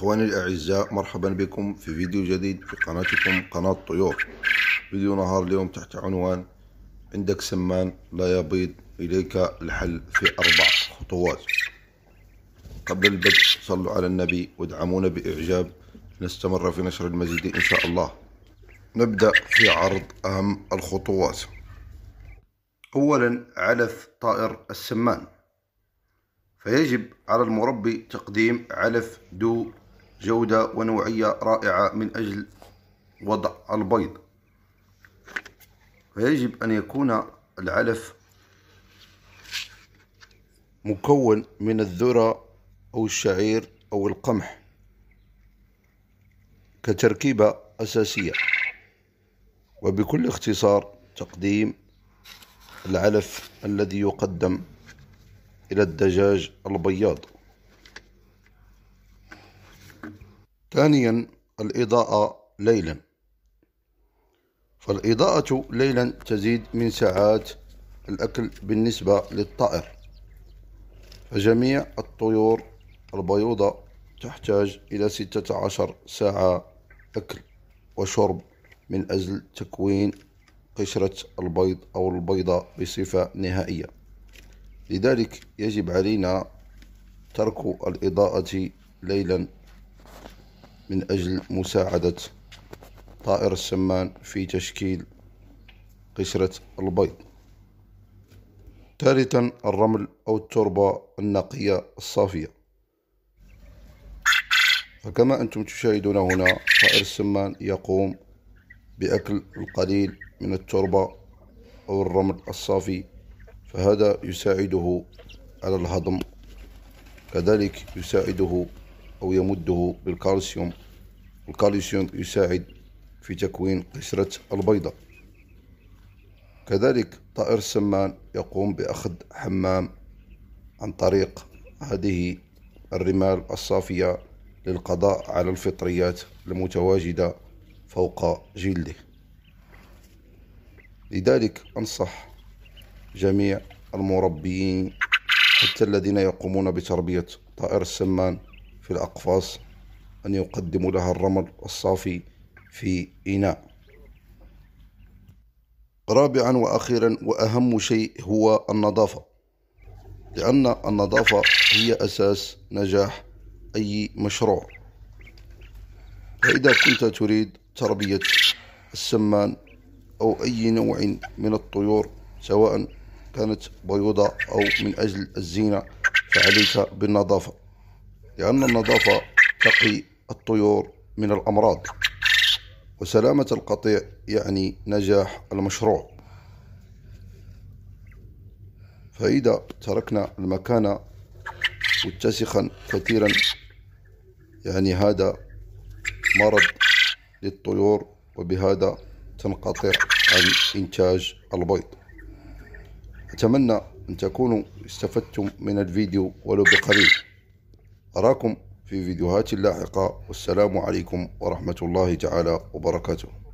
إخواني الأعزاء مرحبا بكم في فيديو جديد في قناتكم قناة طيور فيديو نهار اليوم تحت عنوان عندك سمان لا يبيض إليك الحل في أربع خطوات قبل البدء صلوا على النبي وادعمونا بإعجاب لنستمر في نشر المزيد إن شاء الله نبدأ في عرض أهم الخطوات أولا علف طائر السمان فيجب على المربي تقديم علف ذو جودة ونوعية رائعة من أجل وضع البيض فيجب أن يكون العلف مكون من الذرة أو الشعير أو القمح كتركيبة أساسية وبكل اختصار تقديم العلف الذي يقدم إلى الدجاج البياض ثانيا الإضاءة ليلا فالإضاءة ليلا تزيد من ساعات الأكل بالنسبة للطائر فجميع الطيور البيوضة تحتاج إلى 16 ساعة أكل وشرب من أجل تكوين قشرة البيض أو البيضة بصفة نهائية لذلك يجب علينا ترك الإضاءة ليلا من أجل مساعدة طائر السمان في تشكيل قشرة البيض ثالثا الرمل أو التربة النقية الصافية فكما أنتم تشاهدون هنا طائر السمان يقوم بأكل القليل من التربة أو الرمل الصافي فهذا يساعده على الهضم كذلك يساعده أو يمده بالكالسيوم الكالسيوم يساعد في تكوين قشرة البيضة كذلك طائر السمان يقوم بأخذ حمام عن طريق هذه الرمال الصافية للقضاء على الفطريات المتواجدة فوق جلده لذلك أنصح جميع المربيين حتى الذين يقومون بتربية طائر السمان في الأقفاص أن يقدموا لها الرمل الصافي في إناء رابعا وأخيرا وأهم شيء هو النظافة لأن النظافة هي أساس نجاح أي مشروع فإذا كنت تريد تربية السمان أو أي نوع من الطيور سواء كانت بيوضة أو من أجل الزينة فعليك بالنظافة لأن النظافة تقي الطيور من الأمراض وسلامة القطيع يعني نجاح المشروع فإذا تركنا المكان متسخا كثيرا يعني هذا مرض للطيور وبهذا تنقطع عن إنتاج البيض أتمنى أن تكونوا استفدتم من الفيديو ولو بقليل أراكم في فيديوهات لاحقة والسلام عليكم ورحمة الله تعالى وبركاته